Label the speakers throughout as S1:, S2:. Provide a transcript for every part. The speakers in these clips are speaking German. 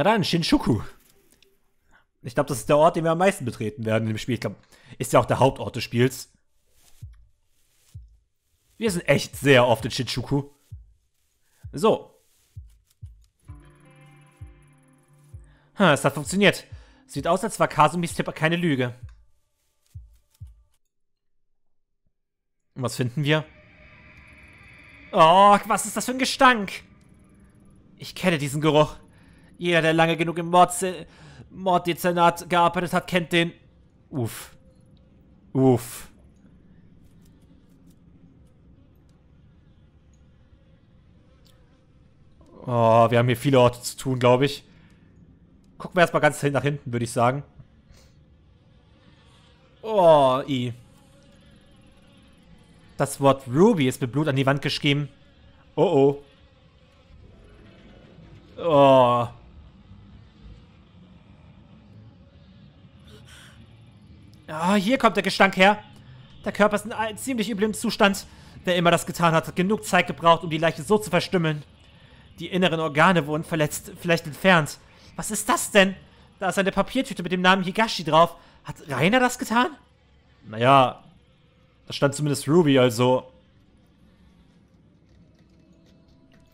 S1: Na dann, Shinjuku. Ich glaube, das ist der Ort, den wir am meisten betreten werden im Spiel. Ich glaube, ist ja auch der Hauptort des Spiels. Wir sind echt sehr oft in Shinjuku. So. Ha, es hat funktioniert. Sieht aus, als war Kasumis Tipp keine Lüge. Und was finden wir? Oh, was ist das für ein Gestank? Ich kenne diesen Geruch. Jeder, der lange genug im Morddezernat gearbeitet hat, kennt den. Uff. Uff. Oh, wir haben hier viele Orte zu tun, glaube ich. Gucken wir erstmal ganz nach hinten, würde ich sagen. Oh, i. Das Wort Ruby ist mit Blut an die Wand geschrieben. Oh oh. Oh. Ah, hier kommt der Gestank her. Der Körper ist in einem ziemlich üblen Zustand. Wer immer das getan hat, hat genug Zeit gebraucht, um die Leiche so zu verstümmeln. Die inneren Organe wurden verletzt, vielleicht entfernt. Was ist das denn? Da ist eine Papiertüte mit dem Namen Higashi drauf. Hat Rainer das getan? Naja, da stand zumindest Ruby, also...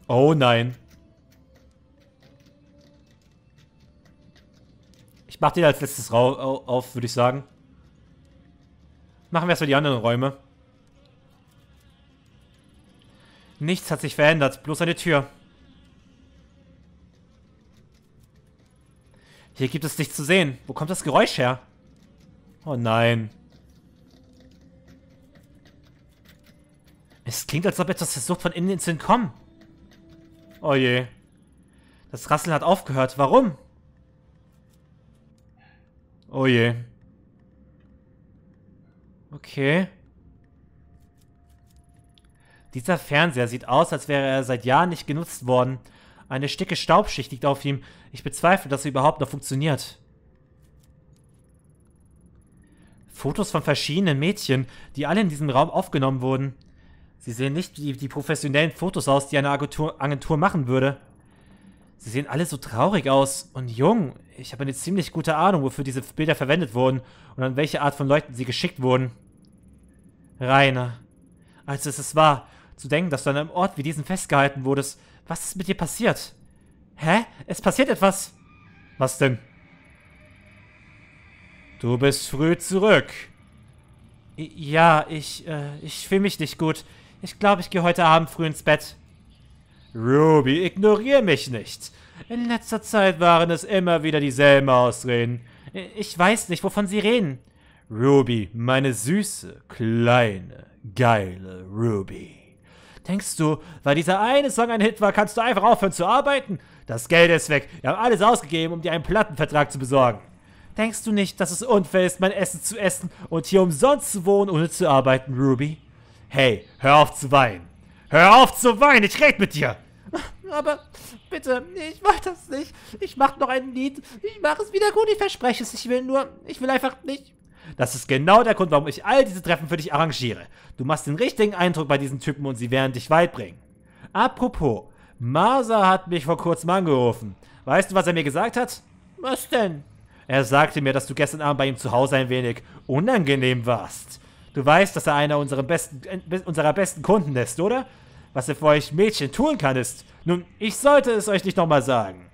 S1: Oh nein. Ich mach den als letztes auf, würde ich sagen. Machen wir erstmal die anderen Räume. Nichts hat sich verändert, bloß eine Tür. Hier gibt es nichts zu sehen. Wo kommt das Geräusch her? Oh nein. Es klingt, als ob etwas versucht, von innen zu entkommen. Oh je. Das Rasseln hat aufgehört. Warum? Oh je. Okay. Dieser Fernseher sieht aus, als wäre er seit Jahren nicht genutzt worden. Eine dicke Staubschicht liegt auf ihm. Ich bezweifle, dass er überhaupt noch funktioniert. Fotos von verschiedenen Mädchen, die alle in diesem Raum aufgenommen wurden. Sie sehen nicht wie die professionellen Fotos aus, die eine Agentur, Agentur machen würde. Sie sehen alle so traurig aus und jung. Ich habe eine ziemlich gute Ahnung, wofür diese Bilder verwendet wurden und an welche Art von Leuten sie geschickt wurden. Rainer, als es es war, zu denken, dass du an einem Ort wie diesem festgehalten wurdest. Was ist mit dir passiert? Hä? Es passiert etwas. Was denn? Du bist früh zurück. I ja, ich, äh, ich fühle mich nicht gut. Ich glaube, ich gehe heute Abend früh ins Bett. Ruby, ignoriere mich nicht. In letzter Zeit waren es immer wieder dieselben Ausreden. Ich weiß nicht, wovon Sie reden. Ruby, meine süße, kleine, geile Ruby. Denkst du, weil dieser eine Song ein Hit war, kannst du einfach aufhören zu arbeiten? Das Geld ist weg. Wir haben alles ausgegeben, um dir einen Plattenvertrag zu besorgen. Denkst du nicht, dass es unfair ist, mein Essen zu essen und hier umsonst zu wohnen, ohne zu arbeiten, Ruby? Hey, hör auf zu weinen. Hör auf zu weinen, ich rede mit dir. Aber bitte, ich mach das nicht. Ich mach noch ein Lied. Ich mach es wieder gut, ich verspreche es. Ich will nur, ich will einfach nicht. Das ist genau der Grund, warum ich all diese Treffen für dich arrangiere. Du machst den richtigen Eindruck bei diesen Typen und sie werden dich weit bringen. Apropos, Marsa hat mich vor kurzem angerufen. Weißt du, was er mir gesagt hat? Was denn? Er sagte mir, dass du gestern Abend bei ihm zu Hause ein wenig unangenehm warst. Du weißt, dass er einer unserer besten, äh, unserer besten Kunden ist, oder? Was er für euch Mädchen tun kann, ist... Nun, ich sollte es euch nicht nochmal sagen.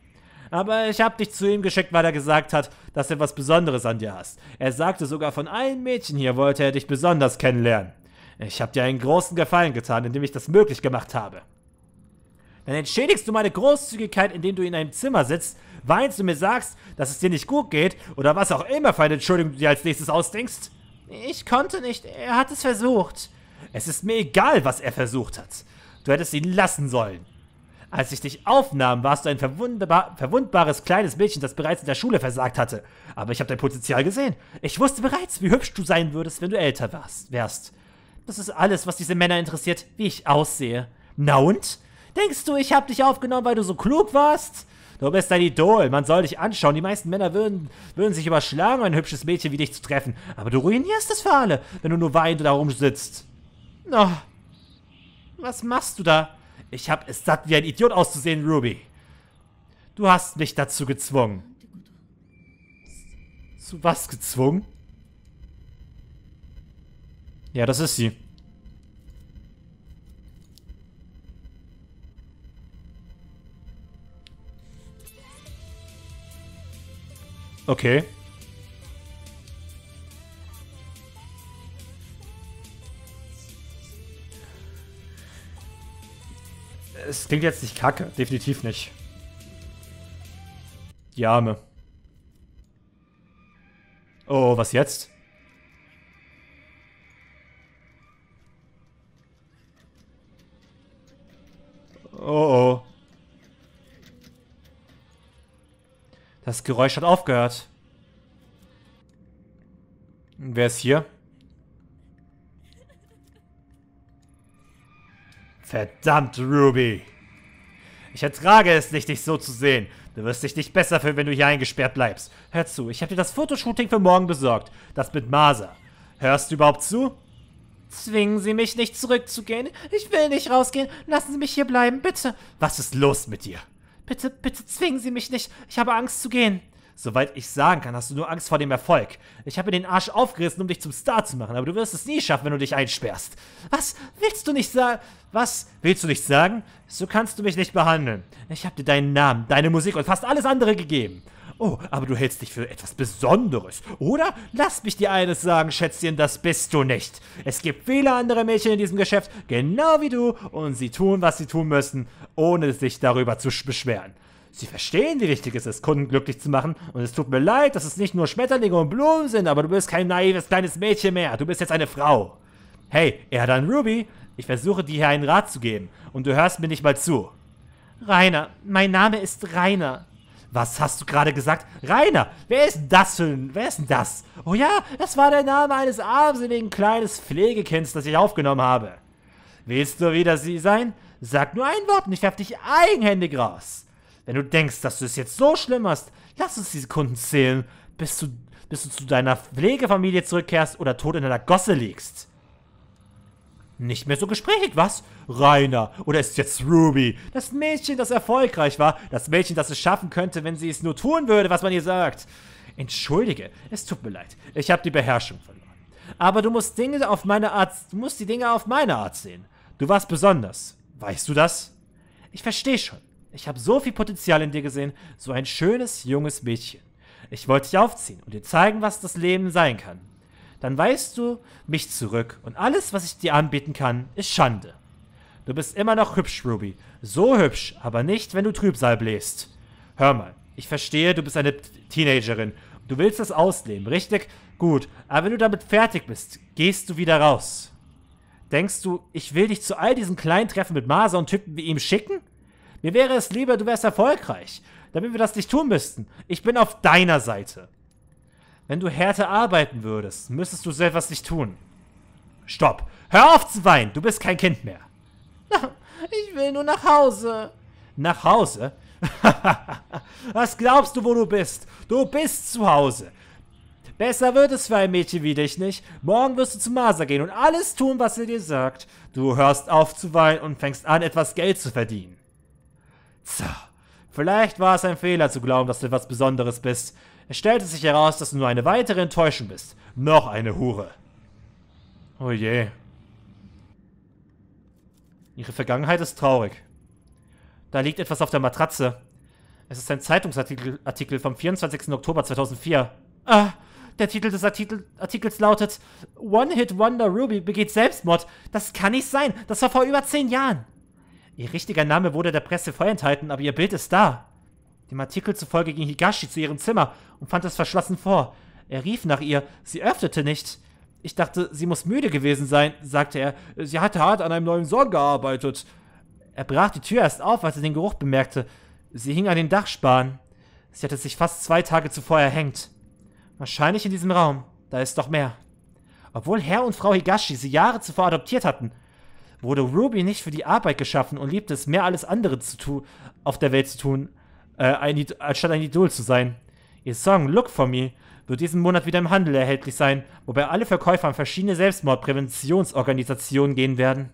S1: Aber ich habe dich zu ihm geschickt, weil er gesagt hat, dass er was Besonderes an dir hast. Er sagte sogar, von allen Mädchen hier wollte er dich besonders kennenlernen. Ich habe dir einen großen Gefallen getan, indem ich das möglich gemacht habe. Dann entschädigst du meine Großzügigkeit, indem du in einem Zimmer sitzt, weinst und mir sagst, dass es dir nicht gut geht oder was auch immer für eine Entschuldigung du dir als nächstes ausdenkst. Ich konnte nicht, er hat es versucht. Es ist mir egal, was er versucht hat. Du hättest ihn lassen sollen. Als ich dich aufnahm, warst du ein verwundbares kleines Mädchen, das bereits in der Schule versagt hatte. Aber ich habe dein Potenzial gesehen. Ich wusste bereits, wie hübsch du sein würdest, wenn du älter wärst. Das ist alles, was diese Männer interessiert, wie ich aussehe. Na und? Denkst du, ich habe dich aufgenommen, weil du so klug warst? Du bist ein Idol, man soll dich anschauen. Die meisten Männer würden, würden sich überschlagen, ein hübsches Mädchen wie dich zu treffen. Aber du ruinierst es für alle, wenn du nur weinend da rumsitzt. Na, oh, was machst du da? Ich hab es satt, wie ein Idiot auszusehen, Ruby. Du hast mich dazu gezwungen. Zu was gezwungen? Ja, das ist sie. Okay. es klingt jetzt nicht kacke, definitiv nicht. Die Arme. Oh, was jetzt? Oh oh. Das Geräusch hat aufgehört. Wer ist hier? Verdammt, Ruby. Ich ertrage es nicht, dich so zu sehen. Du wirst dich nicht besser fühlen, wenn du hier eingesperrt bleibst. Hör zu, ich habe dir das Fotoshooting für morgen besorgt. Das mit Masa. Hörst du überhaupt zu? Zwingen Sie mich nicht zurückzugehen. Ich will nicht rausgehen. Lassen Sie mich hier bleiben, bitte. Was ist los mit dir? Bitte, bitte zwingen Sie mich nicht. Ich habe Angst zu gehen. Soweit ich sagen kann, hast du nur Angst vor dem Erfolg. Ich habe den Arsch aufgerissen, um dich zum Star zu machen, aber du wirst es nie schaffen, wenn du dich einsperrst. Was willst du nicht sagen? Was willst du nicht sagen? So kannst du mich nicht behandeln. Ich habe dir deinen Namen, deine Musik und fast alles andere gegeben. Oh, aber du hältst dich für etwas Besonderes, oder? Lass mich dir eines sagen, Schätzchen, das bist du nicht. Es gibt viele andere Mädchen in diesem Geschäft, genau wie du, und sie tun, was sie tun müssen, ohne sich darüber zu beschweren. Sie verstehen, wie wichtig es ist, Kunden glücklich zu machen. Und es tut mir leid, dass es nicht nur Schmetterlinge und Blumen sind, aber du bist kein naives kleines Mädchen mehr. Du bist jetzt eine Frau. Hey, er dann Ruby. Ich versuche dir hier einen Rat zu geben. Und du hörst mir nicht mal zu. Rainer, mein Name ist Rainer. Was hast du gerade gesagt? Rainer, wer ist das für ein, wer ist denn das? Oh ja, das war der Name eines armseligen kleines Pflegekinds, das ich aufgenommen habe. Willst du wieder sie sein? Sag nur ein Wort und ich werf dich eigenhändig raus. Wenn du denkst, dass du es jetzt so schlimm hast, lass uns die Sekunden zählen, bis du, bis du zu deiner Pflegefamilie zurückkehrst oder tot in einer Gosse liegst. Nicht mehr so gesprächig, was? Rainer, oder ist jetzt Ruby? Das Mädchen, das erfolgreich war, das Mädchen, das es schaffen könnte, wenn sie es nur tun würde, was man ihr sagt. Entschuldige, es tut mir leid. Ich habe die Beherrschung verloren. Aber du musst Dinge auf meine Art, du musst die Dinge auf meine Art sehen. Du warst besonders. Weißt du das? Ich verstehe schon. Ich habe so viel Potenzial in dir gesehen, so ein schönes, junges Mädchen. Ich wollte dich aufziehen und dir zeigen, was das Leben sein kann. Dann weißt du mich zurück und alles, was ich dir anbieten kann, ist Schande. Du bist immer noch hübsch, Ruby. So hübsch, aber nicht, wenn du Trübsal bläst. Hör mal, ich verstehe, du bist eine Teenagerin. Du willst das ausleben, richtig? Gut, aber wenn du damit fertig bist, gehst du wieder raus. Denkst du, ich will dich zu all diesen kleinen Treffen mit Maser und Typen wie ihm schicken? Mir wäre es lieber, du wärst erfolgreich, damit wir das nicht tun müssten. Ich bin auf deiner Seite. Wenn du härter arbeiten würdest, müsstest du selbst etwas nicht tun. Stopp! Hör auf zu weinen! Du bist kein Kind mehr. Ich will nur nach Hause. Nach Hause? Was glaubst du, wo du bist? Du bist zu Hause. Besser wird es für ein Mädchen wie dich nicht. Morgen wirst du zu Masa gehen und alles tun, was er dir sagt. Du hörst auf zu weinen und fängst an, etwas Geld zu verdienen. So. Vielleicht war es ein Fehler zu glauben, dass du etwas Besonderes bist. Es stellte sich heraus, dass du nur eine weitere Enttäuschung bist. Noch eine Hure. Oh je. Ihre Vergangenheit ist traurig. Da liegt etwas auf der Matratze. Es ist ein Zeitungsartikel Artikel vom 24. Oktober 2004. Ah, der Titel des Artikel Artikels lautet One Hit Wonder Ruby begeht Selbstmord. Das kann nicht sein. Das war vor über zehn Jahren. Ihr richtiger Name wurde der Presse vorenthalten, aber ihr Bild ist da. Dem Artikel zufolge ging Higashi zu ihrem Zimmer und fand es verschlossen vor. Er rief nach ihr, sie öffnete nicht. Ich dachte, sie muss müde gewesen sein, sagte er. Sie hatte hart an einem neuen Song gearbeitet. Er brach die Tür erst auf, als er den Geruch bemerkte. Sie hing an den Dachspan. Sie hatte sich fast zwei Tage zuvor erhängt. Wahrscheinlich in diesem Raum. Da ist doch mehr. Obwohl Herr und Frau Higashi sie Jahre zuvor adoptiert hatten, wurde Ruby nicht für die Arbeit geschaffen und liebt es, mehr alles andere zu tun, auf der Welt zu tun, äh, ein anstatt ein Idol zu sein. Ihr Song Look For Me wird diesen Monat wieder im Handel erhältlich sein, wobei alle Verkäufer an verschiedene Selbstmordpräventionsorganisationen gehen werden.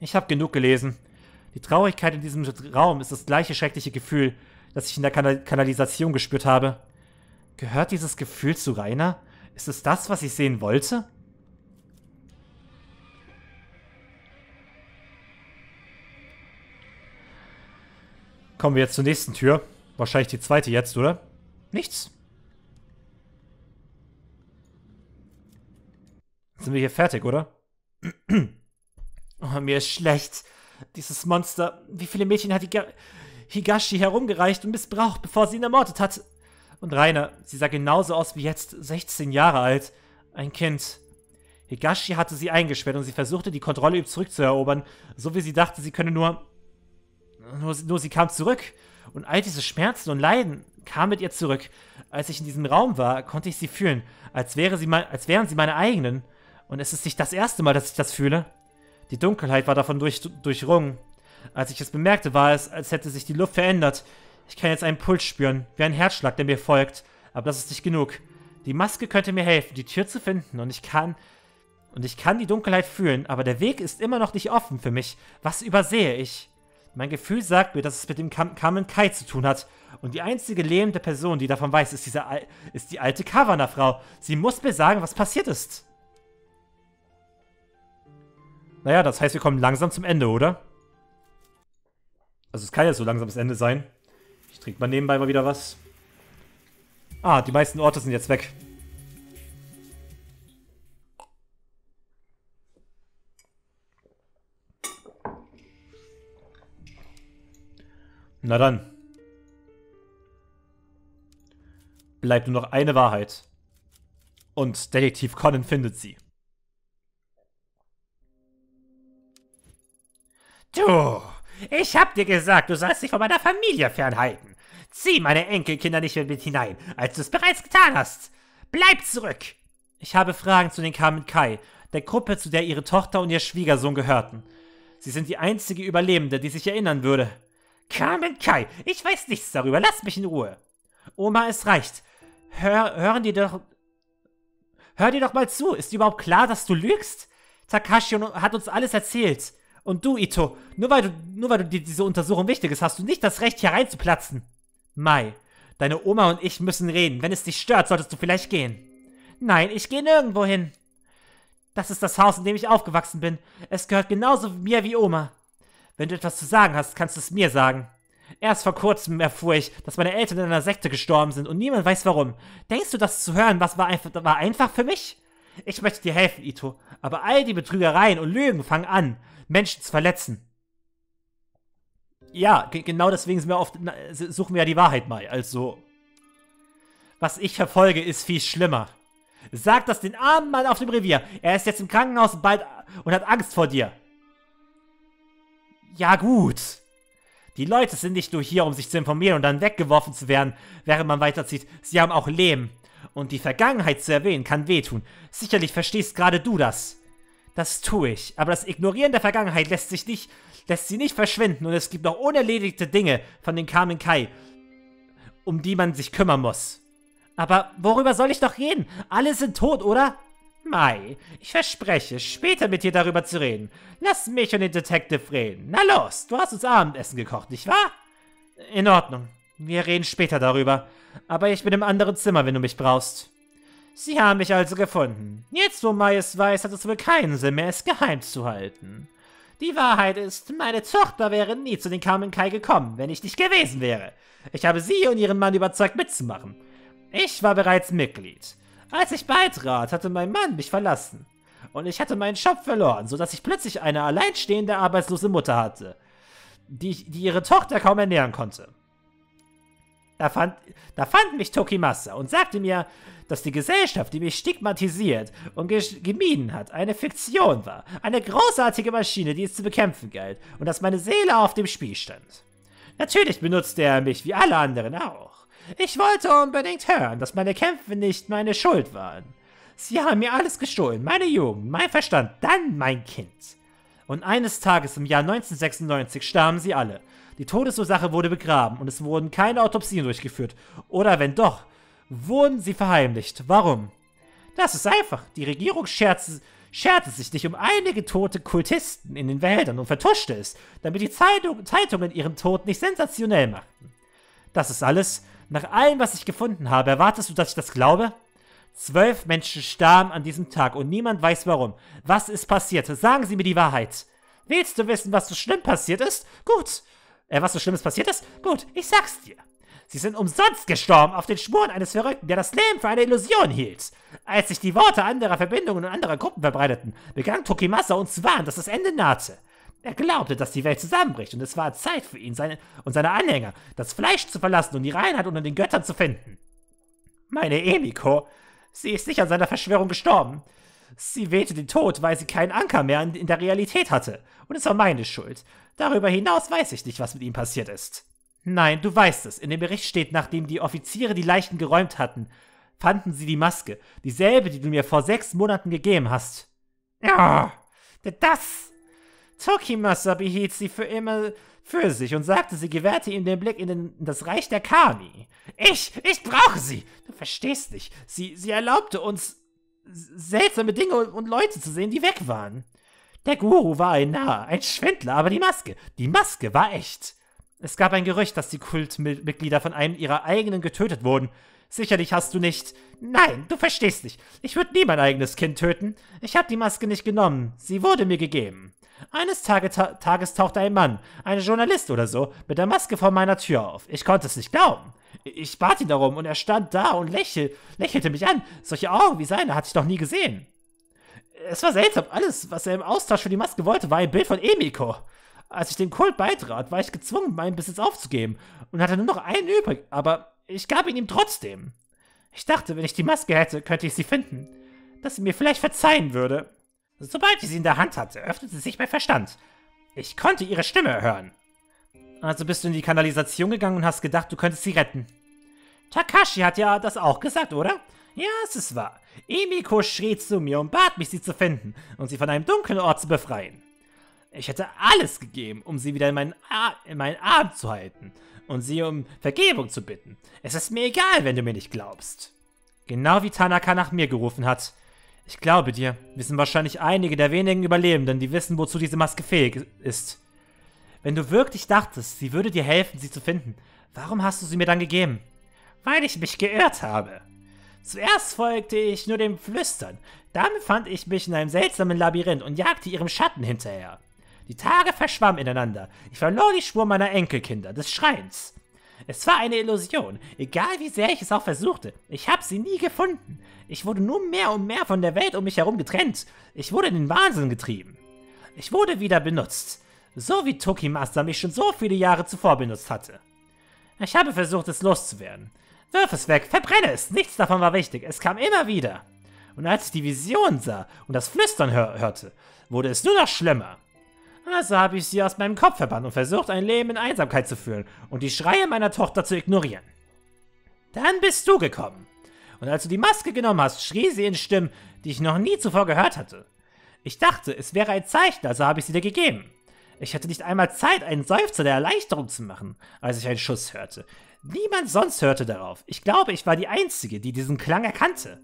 S1: Ich habe genug gelesen. Die Traurigkeit in diesem Raum ist das gleiche schreckliche Gefühl, das ich in der Kanal Kanalisation gespürt habe. Gehört dieses Gefühl zu Rainer? Ist es das, was ich sehen wollte? Kommen wir jetzt zur nächsten Tür. Wahrscheinlich die zweite jetzt, oder? Nichts. Sind wir hier fertig, oder? oh, mir ist schlecht. Dieses Monster. Wie viele Mädchen hat Higa Higashi herumgereicht und missbraucht, bevor sie ihn ermordet hat? Und Rainer, sie sah genauso aus wie jetzt, 16 Jahre alt. Ein Kind. Higashi hatte sie eingesperrt und sie versuchte, die Kontrolle zurückzuerobern, so wie sie dachte, sie könne nur... Nur, nur sie kam zurück. Und all diese Schmerzen und Leiden kamen mit ihr zurück. Als ich in diesem Raum war, konnte ich sie fühlen, als, wäre sie mein, als wären sie meine eigenen. Und es ist nicht das erste Mal, dass ich das fühle. Die Dunkelheit war davon durch, durchrungen. Als ich es bemerkte, war es, als hätte sich die Luft verändert. Ich kann jetzt einen Puls spüren, wie ein Herzschlag, der mir folgt. Aber das ist nicht genug. Die Maske könnte mir helfen, die Tür zu finden und ich kann... Und ich kann die Dunkelheit fühlen, aber der Weg ist immer noch nicht offen für mich. Was übersehe ich? Mein Gefühl sagt mir, dass es mit dem Kam Carmen Kai zu tun hat. Und die einzige lebende Person, die davon weiß, ist, diese Al ist die alte Kavanagh-Frau. Sie muss mir sagen, was passiert ist. Naja, das heißt, wir kommen langsam zum Ende, oder? Also es kann ja so langsam das Ende sein. Ich trinke mal nebenbei mal wieder was. Ah, die meisten Orte sind jetzt weg. Na dann. Bleibt nur noch eine Wahrheit. Und Detektiv Conan findet sie. Du, ich hab dir gesagt, du sollst dich von meiner Familie fernhalten. Zieh meine Enkelkinder nicht mehr mit hinein, als du es bereits getan hast. Bleib zurück! Ich habe Fragen zu den Kamen Kai, der Gruppe, zu der ihre Tochter und ihr Schwiegersohn gehörten. Sie sind die einzige Überlebende, die sich erinnern würde. Carmen Kai, ich weiß nichts darüber, lass mich in Ruhe. Oma, es reicht. Hör, hören dir doch... Hör dir doch mal zu, ist dir überhaupt klar, dass du lügst? Takashi hat uns alles erzählt. Und du, Ito, nur weil du, nur weil du dir diese Untersuchung wichtig ist, hast du nicht das Recht, hier reinzuplatzen. Mai, deine Oma und ich müssen reden. Wenn es dich stört, solltest du vielleicht gehen. Nein, ich gehe nirgendwo hin. Das ist das Haus, in dem ich aufgewachsen bin. Es gehört genauso mir wie Oma. Wenn du etwas zu sagen hast, kannst du es mir sagen. Erst vor kurzem erfuhr ich, dass meine Eltern in einer Sekte gestorben sind und niemand weiß warum. Denkst du, das zu hören, was war einfach, war einfach für mich? Ich möchte dir helfen, Ito, aber all die Betrügereien und Lügen fangen an, Menschen zu verletzen. Ja, genau deswegen sind wir oft, suchen wir ja die Wahrheit mal, also... Was ich verfolge, ist viel schlimmer. Sag das den armen Mann auf dem Revier. Er ist jetzt im Krankenhaus bald, äh, und hat Angst vor dir. Ja gut. Die Leute sind nicht nur hier, um sich zu informieren und dann weggeworfen zu werden, während man weiterzieht. Sie haben auch Leben. Und die Vergangenheit zu erwähnen, kann wehtun. Sicherlich verstehst gerade du das. Das tue ich. Aber das Ignorieren der Vergangenheit lässt sich nicht, lässt sie nicht verschwinden. Und es gibt noch unerledigte Dinge von den Kamen Kai, um die man sich kümmern muss. Aber worüber soll ich doch reden? Alle sind tot, oder? Mai, ich verspreche, später mit dir darüber zu reden. Lass mich und den Detective reden. Na los, du hast uns Abendessen gekocht, nicht wahr? In Ordnung. Wir reden später darüber. Aber ich bin im anderen Zimmer, wenn du mich brauchst. Sie haben mich also gefunden. Jetzt, wo Mai es weiß, hat es wohl keinen Sinn mehr, es geheim zu halten. Die Wahrheit ist, meine Tochter wäre nie zu den Carmen Kai gekommen, wenn ich nicht gewesen wäre. Ich habe sie und ihren Mann überzeugt mitzumachen. Ich war bereits Mitglied. Als ich beitrat, hatte mein Mann mich verlassen. Und ich hatte meinen Job verloren, sodass ich plötzlich eine alleinstehende, arbeitslose Mutter hatte, die, die ihre Tochter kaum ernähren konnte. Da fand, da fand mich Tokimasa und sagte mir, dass die Gesellschaft, die mich stigmatisiert und gemieden hat, eine Fiktion war. Eine großartige Maschine, die es zu bekämpfen galt. Und dass meine Seele auf dem Spiel stand. Natürlich benutzte er mich wie alle anderen auch. Ich wollte unbedingt hören, dass meine Kämpfe nicht meine Schuld waren. Sie haben mir alles gestohlen, meine Jugend, mein Verstand, dann mein Kind. Und eines Tages im Jahr 1996 starben sie alle. Die Todesursache wurde begraben und es wurden keine Autopsien durchgeführt. Oder wenn doch, wurden sie verheimlicht. Warum? Das ist einfach. Die Regierung scherzt, scherte sich nicht um einige tote Kultisten in den Wäldern und vertuschte es, damit die Zeitung, Zeitungen ihren Tod nicht sensationell machten. Das ist alles. Nach allem, was ich gefunden habe, erwartest du, dass ich das glaube? Zwölf Menschen starben an diesem Tag und niemand weiß warum. Was ist passiert? Sagen Sie mir die Wahrheit. Willst du wissen, was so schlimm passiert ist? Gut. Äh, was so Schlimmes passiert ist? Gut, ich sag's dir. Sie sind umsonst gestorben auf den Spuren eines Verrückten, der das Leben für eine Illusion hielt. Als sich die Worte anderer Verbindungen und anderer Gruppen verbreiteten, begann Tokimasa uns zu warnen, dass das Ende nahte. Er glaubte, dass die Welt zusammenbricht und es war Zeit für ihn seine, und seine Anhänger, das Fleisch zu verlassen und die Reinheit unter den Göttern zu finden. Meine Emiko, sie ist nicht an seiner Verschwörung gestorben. Sie wehte den Tod, weil sie keinen Anker mehr in der Realität hatte. Und es war meine Schuld. Darüber hinaus weiß ich nicht, was mit ihm passiert ist. Nein, du weißt es. In dem Bericht steht, nachdem die Offiziere die Leichen geräumt hatten, fanden sie die Maske. Dieselbe, die du mir vor sechs Monaten gegeben hast. Ja, das Tokimasa behielt sie für immer für sich und sagte, sie gewährte ihm den Blick in, den, in das Reich der Kami. Ich, ich brauche sie! Du verstehst nicht. Sie, sie erlaubte uns, seltsame Dinge und, und Leute zu sehen, die weg waren. Der Guru war ein Narr, ein Schwindler, aber die Maske, die Maske war echt. Es gab ein Gerücht, dass die Kultmitglieder von einem ihrer eigenen getötet wurden. Sicherlich hast du nicht. Nein, du verstehst nicht. Ich würde nie mein eigenes Kind töten. Ich habe die Maske nicht genommen. Sie wurde mir gegeben. Eines Tage ta Tages tauchte ein Mann, ein Journalist oder so, mit der Maske vor meiner Tür auf. Ich konnte es nicht glauben. Ich bat ihn darum und er stand da und lächel lächelte mich an. Solche Augen wie seine hatte ich noch nie gesehen. Es war seltsam. Alles, was er im Austausch für die Maske wollte, war ein Bild von Emiko. Als ich dem Kult beitrat, war ich gezwungen, meinen Besitz aufzugeben und hatte nur noch einen übrig, aber ich gab ihn ihm trotzdem. Ich dachte, wenn ich die Maske hätte, könnte ich sie finden. Dass sie mir vielleicht verzeihen würde. Also sobald ich sie in der Hand hatte, öffnete sich mein Verstand. Ich konnte ihre Stimme hören. Also bist du in die Kanalisation gegangen und hast gedacht, du könntest sie retten. Takashi hat ja das auch gesagt, oder? Ja, es ist wahr. Emiko schrie zu mir und bat mich, sie zu finden und sie von einem dunklen Ort zu befreien. Ich hätte alles gegeben, um sie wieder in meinen, Ar in meinen Arm zu halten und sie um Vergebung zu bitten. Es ist mir egal, wenn du mir nicht glaubst. Genau wie Tanaka nach mir gerufen hat. Ich glaube dir. Wir sind wahrscheinlich einige der wenigen Überlebenden, die wissen, wozu diese Maske fähig ist. Wenn du wirklich dachtest, sie würde dir helfen, sie zu finden, warum hast du sie mir dann gegeben? Weil ich mich geirrt habe. Zuerst folgte ich nur dem Flüstern, dann befand ich mich in einem seltsamen Labyrinth und jagte ihrem Schatten hinterher. Die Tage verschwammen ineinander. Ich verlor die Spur meiner Enkelkinder, des Schreins. Es war eine Illusion. Egal wie sehr ich es auch versuchte. Ich habe sie nie gefunden. Ich wurde nur mehr und mehr von der Welt um mich herum getrennt. Ich wurde in den Wahnsinn getrieben. Ich wurde wieder benutzt. So wie Toki mich schon so viele Jahre zuvor benutzt hatte. Ich habe versucht, es loszuwerden. Wirf es weg, verbrenne es. Nichts davon war wichtig. Es kam immer wieder. Und als ich die Vision sah und das Flüstern hör hörte, wurde es nur noch schlimmer. Also habe ich sie aus meinem Kopf verbannt und versucht, ein Leben in Einsamkeit zu führen und die Schreie meiner Tochter zu ignorieren. Dann bist du gekommen. Und als du die Maske genommen hast, schrie sie in Stimmen, die ich noch nie zuvor gehört hatte. Ich dachte, es wäre ein Zeichen, also habe ich sie dir gegeben. Ich hatte nicht einmal Zeit, einen Seufzer der Erleichterung zu machen, als ich einen Schuss hörte. Niemand sonst hörte darauf. Ich glaube, ich war die Einzige, die diesen Klang erkannte.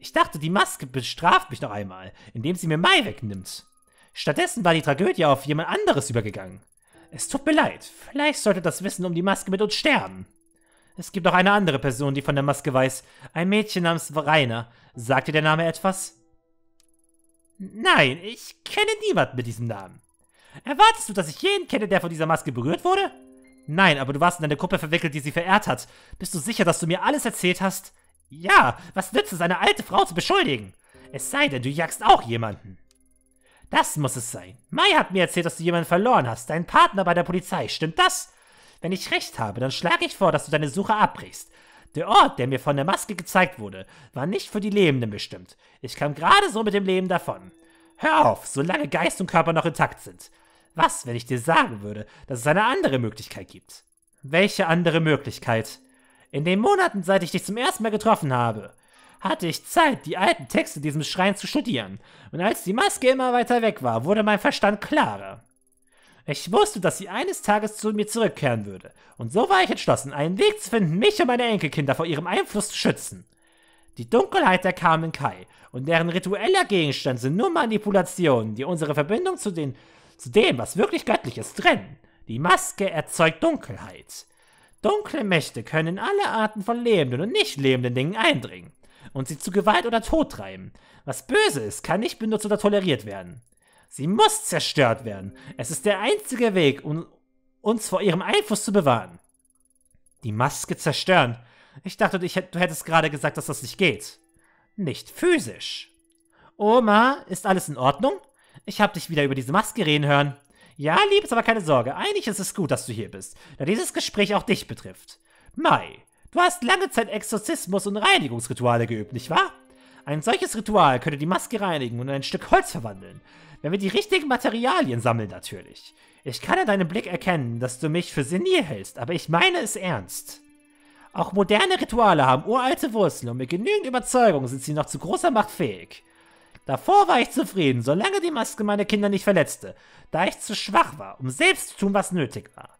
S1: Ich dachte, die Maske bestraft mich noch einmal, indem sie mir Mai wegnimmt. Stattdessen war die Tragödie auf jemand anderes übergegangen. Es tut mir leid, vielleicht sollte das Wissen um die Maske mit uns sterben. Es gibt auch eine andere Person, die von der Maske weiß. Ein Mädchen namens Rainer. Sagt dir der Name etwas? Nein, ich kenne niemanden mit diesem Namen. Erwartest du, dass ich jeden kenne, der von dieser Maske berührt wurde? Nein, aber du warst in eine Gruppe verwickelt, die sie verehrt hat. Bist du sicher, dass du mir alles erzählt hast? Ja, was nützt es, eine alte Frau zu beschuldigen? Es sei denn, du jagst auch jemanden. Das muss es sein. Mai hat mir erzählt, dass du jemanden verloren hast, deinen Partner bei der Polizei. Stimmt das? Wenn ich recht habe, dann schlage ich vor, dass du deine Suche abbrichst. Der Ort, der mir von der Maske gezeigt wurde, war nicht für die Lebenden bestimmt. Ich kam gerade so mit dem Leben davon. Hör auf, solange Geist und Körper noch intakt sind. Was, wenn ich dir sagen würde, dass es eine andere Möglichkeit gibt? Welche andere Möglichkeit? In den Monaten, seit ich dich zum ersten Mal getroffen habe, hatte ich Zeit, die alten Texte diesem Schrein zu studieren. Und als die Maske immer weiter weg war, wurde mein Verstand klarer. Ich wusste, dass sie eines Tages zu mir zurückkehren würde. Und so war ich entschlossen, einen Weg zu finden, mich und meine Enkelkinder vor ihrem Einfluss zu schützen. Die Dunkelheit der Carmen Kai und deren ritueller Gegenstand sind nur Manipulationen, die unsere Verbindung zu, den, zu dem, was wirklich göttlich ist, trennen. Die Maske erzeugt Dunkelheit. Dunkle Mächte können in alle Arten von lebenden und nicht lebenden Dingen eindringen und sie zu Gewalt oder Tod treiben. Was böse ist, kann nicht benutzt oder toleriert werden. Sie muss zerstört werden. Es ist der einzige Weg, um uns vor ihrem Einfluss zu bewahren. Die Maske zerstören. Ich dachte, du hättest gerade gesagt, dass das nicht geht. Nicht physisch. Oma, ist alles in Ordnung? Ich hab dich wieder über diese Maske reden hören. Ja, Liebes, aber keine Sorge. Eigentlich ist es gut, dass du hier bist, da dieses Gespräch auch dich betrifft. Mai, Du hast lange Zeit Exorzismus und Reinigungsrituale geübt, nicht wahr? Ein solches Ritual könnte die Maske reinigen und in ein Stück Holz verwandeln. Wenn wir die richtigen Materialien sammeln, natürlich. Ich kann an deinem Blick erkennen, dass du mich für senil hältst, aber ich meine es ernst. Auch moderne Rituale haben uralte Wurzeln und mit genügend Überzeugung sind sie noch zu großer Macht fähig. Davor war ich zufrieden, solange die Maske meine Kinder nicht verletzte, da ich zu schwach war, um selbst zu tun, was nötig war.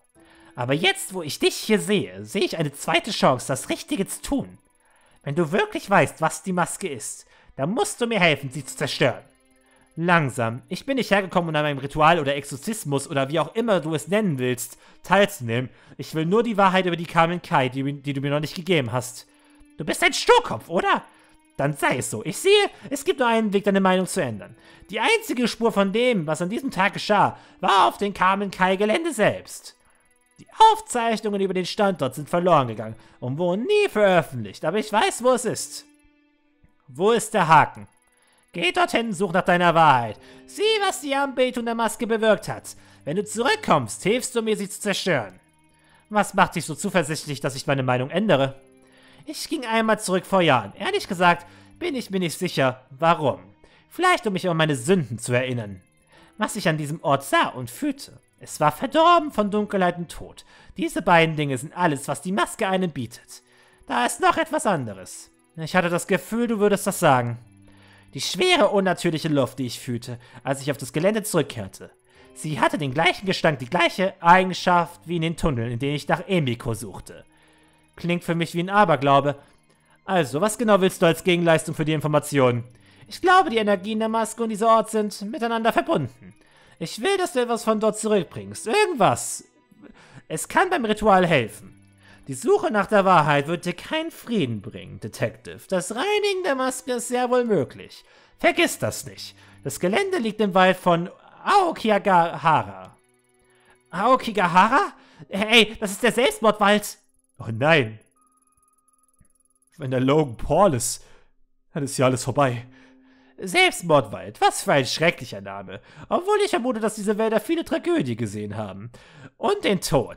S1: Aber jetzt, wo ich dich hier sehe, sehe ich eine zweite Chance, das Richtige zu tun. Wenn du wirklich weißt, was die Maske ist, dann musst du mir helfen, sie zu zerstören. Langsam. Ich bin nicht hergekommen, um an meinem Ritual oder Exorzismus oder wie auch immer du es nennen willst, teilzunehmen. Ich will nur die Wahrheit über die Carmen Kai, die, die du mir noch nicht gegeben hast. Du bist ein Sturkopf, oder? Dann sei es so. Ich sehe, es gibt nur einen Weg, deine Meinung zu ändern. Die einzige Spur von dem, was an diesem Tag geschah, war auf dem Carmen Kai Gelände selbst. Die Aufzeichnungen über den Standort sind verloren gegangen und wurden nie veröffentlicht, aber ich weiß, wo es ist. Wo ist der Haken? Geh dorthin, such nach deiner Wahrheit. Sieh, was die Anbetung der Maske bewirkt hat. Wenn du zurückkommst, hilfst du mir, sie zu zerstören. Was macht dich so zuversichtlich, dass ich meine Meinung ändere? Ich ging einmal zurück vor Jahren. Ehrlich gesagt, bin ich mir nicht sicher, warum. Vielleicht, um mich an meine Sünden zu erinnern. Was ich an diesem Ort sah und fühlte. Es war verdorben von Dunkelheit und Tod. Diese beiden Dinge sind alles, was die Maske einem bietet. Da ist noch etwas anderes. Ich hatte das Gefühl, du würdest das sagen. Die schwere, unnatürliche Luft, die ich fühlte, als ich auf das Gelände zurückkehrte. Sie hatte den gleichen Gestank, die gleiche Eigenschaft wie in den Tunneln, in denen ich nach Emiko suchte. Klingt für mich wie ein Aberglaube. Also, was genau willst du als Gegenleistung für die Informationen? Ich glaube, die Energien der Maske und dieser Ort sind miteinander verbunden. Ich will, dass du etwas von dort zurückbringst. Irgendwas. Es kann beim Ritual helfen. Die Suche nach der Wahrheit wird dir keinen Frieden bringen, Detective. Das Reinigen der Maske ist sehr wohl möglich. Vergiss das nicht. Das Gelände liegt im Wald von Aokigahara. Aokigahara? Hey, das ist der Selbstmordwald. Oh nein. Wenn der Logan Paul ist, dann ist ja alles vorbei. Selbstmordwald, was für ein schrecklicher Name. Obwohl ich vermute, dass diese Wälder viele Tragödie gesehen haben. Und den Tod.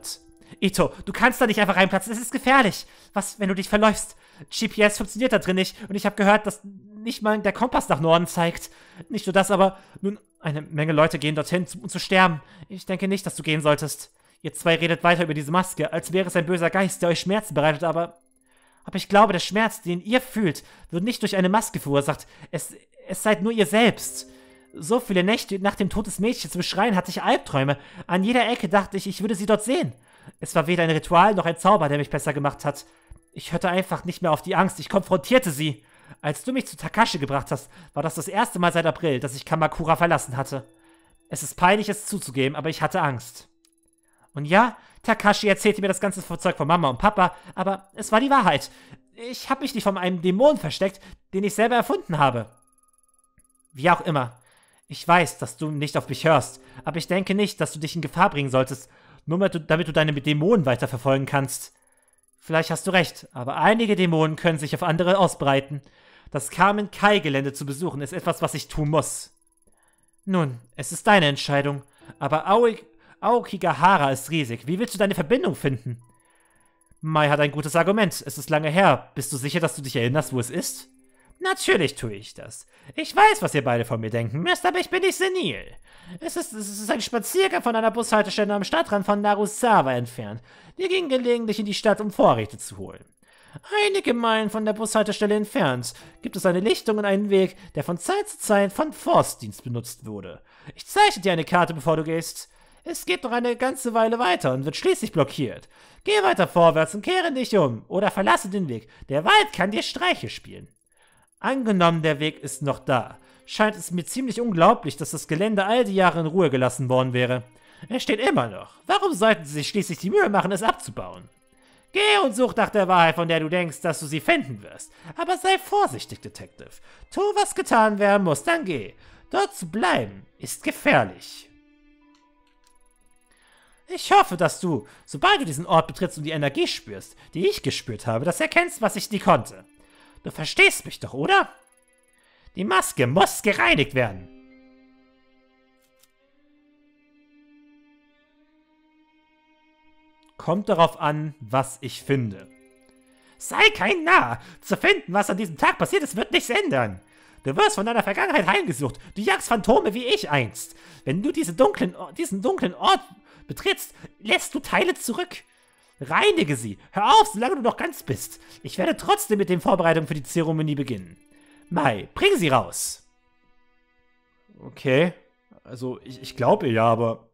S1: Ito, du kannst da nicht einfach reinplatzen, es ist gefährlich. Was, wenn du dich verläufst? GPS funktioniert da drin nicht und ich habe gehört, dass nicht mal der Kompass nach Norden zeigt. Nicht nur das, aber nun, eine Menge Leute gehen dorthin, um zu sterben. Ich denke nicht, dass du gehen solltest. Ihr zwei redet weiter über diese Maske, als wäre es ein böser Geist, der euch Schmerzen bereitet, aber aber ich glaube, der Schmerz, den ihr fühlt, wird nicht durch eine Maske verursacht. Es, es seid nur ihr selbst. So viele Nächte nach dem Tod des Mädchens im schreien, hatte ich Albträume. An jeder Ecke dachte ich, ich würde sie dort sehen. Es war weder ein Ritual noch ein Zauber, der mich besser gemacht hat. Ich hörte einfach nicht mehr auf die Angst, ich konfrontierte sie. Als du mich zu Takashi gebracht hast, war das das erste Mal seit April, dass ich Kamakura verlassen hatte. Es ist peinlich, es zuzugeben, aber ich hatte Angst. Und ja, Takashi erzählte mir das ganze Zeug von Mama und Papa, aber es war die Wahrheit. Ich habe mich nicht von einem Dämon versteckt, den ich selber erfunden habe. Wie auch immer. Ich weiß, dass du nicht auf mich hörst, aber ich denke nicht, dass du dich in Gefahr bringen solltest, nur damit du deine Dämonen weiterverfolgen kannst. Vielleicht hast du recht, aber einige Dämonen können sich auf andere ausbreiten. Das Carmen Kai Gelände zu besuchen ist etwas, was ich tun muss. Nun, es ist deine Entscheidung, aber Aokigahara ist riesig. Wie willst du deine Verbindung finden? Mai hat ein gutes Argument. Es ist lange her. Bist du sicher, dass du dich erinnerst, wo es ist? Natürlich tue ich das. Ich weiß, was ihr beide von mir denken müsst, aber ich bin nicht senil. Es ist, es ist ein Spaziergang von einer Bushaltestelle am Stadtrand von Narusawa entfernt. Wir gingen gelegentlich in die Stadt, um Vorräte zu holen. Einige Meilen von der Bushaltestelle entfernt gibt es eine Lichtung und einen Weg, der von Zeit zu Zeit von Forstdienst benutzt wurde. Ich zeichne dir eine Karte, bevor du gehst. Es geht noch eine ganze Weile weiter und wird schließlich blockiert. Geh weiter vorwärts und kehre dich um oder verlasse den Weg. Der Wald kann dir Streiche spielen. Angenommen, der Weg ist noch da, scheint es mir ziemlich unglaublich, dass das Gelände all die Jahre in Ruhe gelassen worden wäre. Er steht immer noch. Warum sollten sie sich schließlich die Mühe machen, es abzubauen? Geh und such nach der Wahrheit, von der du denkst, dass du sie finden wirst. Aber sei vorsichtig, Detective. Tu, was getan werden muss, dann geh. Dort zu bleiben ist gefährlich. Ich hoffe, dass du, sobald du diesen Ort betrittst und die Energie spürst, die ich gespürt habe, das erkennst, was ich nie konnte. Du verstehst mich doch, oder? Die Maske muss gereinigt werden. Kommt darauf an, was ich finde. Sei kein Narr! Zu finden, was an diesem Tag passiert ist, wird nichts ändern. Du wirst von deiner Vergangenheit heimgesucht. Du jagst Phantome wie ich einst. Wenn du diese dunklen, diesen dunklen Ort betrittst, lässt du Teile zurück. Reinige sie. Hör auf, solange du noch ganz bist. Ich werde trotzdem mit den Vorbereitungen für die Zeremonie beginnen. Mai, bring sie raus. Okay. Also, ich, ich glaube ihr ja, aber